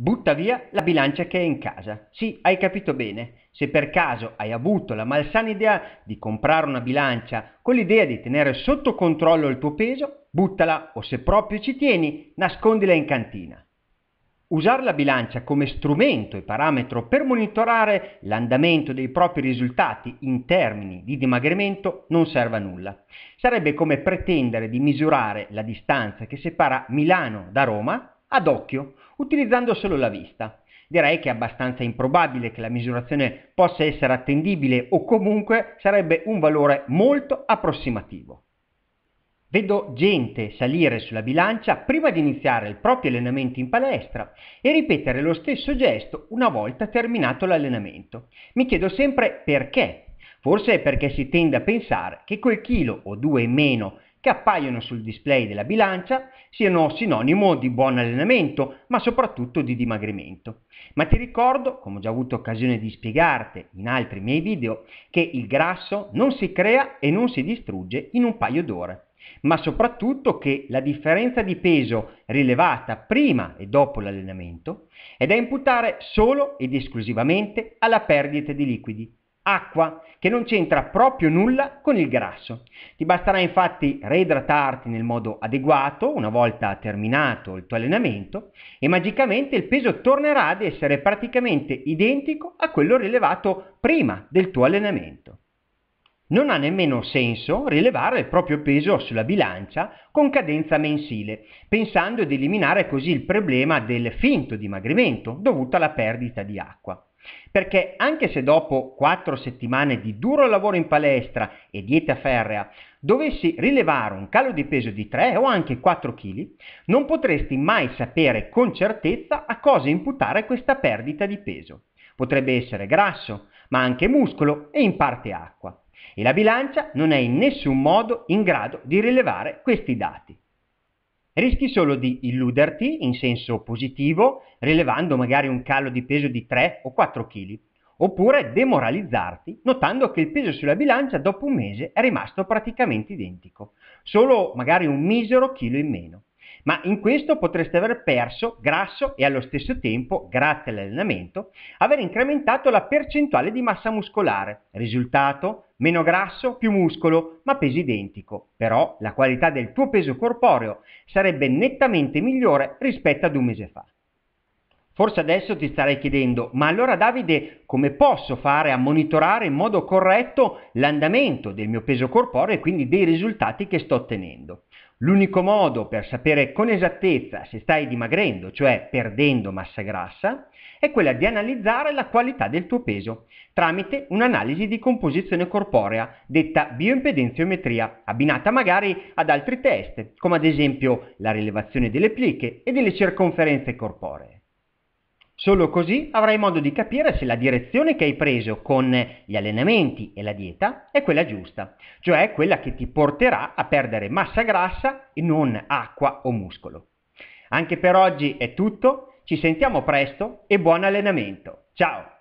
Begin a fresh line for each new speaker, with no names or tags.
Butta via la bilancia che è in casa. Sì, hai capito bene. Se per caso hai avuto la malsana idea di comprare una bilancia con l'idea di tenere sotto controllo il tuo peso, buttala o se proprio ci tieni, nascondila in cantina. Usare la bilancia come strumento e parametro per monitorare l'andamento dei propri risultati in termini di dimagrimento non serve a nulla. Sarebbe come pretendere di misurare la distanza che separa Milano da Roma ad occhio utilizzando solo la vista. Direi che è abbastanza improbabile che la misurazione possa essere attendibile o comunque sarebbe un valore molto approssimativo. Vedo gente salire sulla bilancia prima di iniziare il proprio allenamento in palestra e ripetere lo stesso gesto una volta terminato l'allenamento. Mi chiedo sempre perché. Forse è perché si tende a pensare che quel chilo o due in meno che appaiono sul display della bilancia siano sinonimo di buon allenamento, ma soprattutto di dimagrimento. Ma ti ricordo, come ho già avuto occasione di spiegarti in altri miei video, che il grasso non si crea e non si distrugge in un paio d'ore ma soprattutto che la differenza di peso rilevata prima e dopo l'allenamento è da imputare solo ed esclusivamente alla perdita di liquidi, acqua, che non c'entra proprio nulla con il grasso. Ti basterà infatti reidratarti nel modo adeguato una volta terminato il tuo allenamento e magicamente il peso tornerà ad essere praticamente identico a quello rilevato prima del tuo allenamento. Non ha nemmeno senso rilevare il proprio peso sulla bilancia con cadenza mensile, pensando di eliminare così il problema del finto dimagrimento dovuto alla perdita di acqua. Perché anche se dopo 4 settimane di duro lavoro in palestra e dieta ferrea dovessi rilevare un calo di peso di 3 o anche 4 kg, non potresti mai sapere con certezza a cosa imputare questa perdita di peso. Potrebbe essere grasso, ma anche muscolo e in parte acqua. E la bilancia non è in nessun modo in grado di rilevare questi dati rischi solo di illuderti in senso positivo, rilevando magari un calo di peso di 3 o 4 kg, oppure demoralizzarti notando che il peso sulla bilancia dopo un mese è rimasto praticamente identico, solo magari un misero chilo in meno ma in questo potreste aver perso grasso e allo stesso tempo, grazie all'allenamento, aver incrementato la percentuale di massa muscolare. Risultato? Meno grasso, più muscolo, ma peso identico. Però la qualità del tuo peso corporeo sarebbe nettamente migliore rispetto ad un mese fa. Forse adesso ti starei chiedendo, ma allora Davide come posso fare a monitorare in modo corretto l'andamento del mio peso corporeo e quindi dei risultati che sto ottenendo? L'unico modo per sapere con esattezza se stai dimagrendo, cioè perdendo massa grassa, è quella di analizzare la qualità del tuo peso tramite un'analisi di composizione corporea, detta bioimpedenziometria, abbinata magari ad altri test, come ad esempio la rilevazione delle pliche e delle circonferenze corporee. Solo così avrai modo di capire se la direzione che hai preso con gli allenamenti e la dieta è quella giusta, cioè quella che ti porterà a perdere massa grassa e non acqua o muscolo. Anche per oggi è tutto, ci sentiamo presto e buon allenamento. Ciao!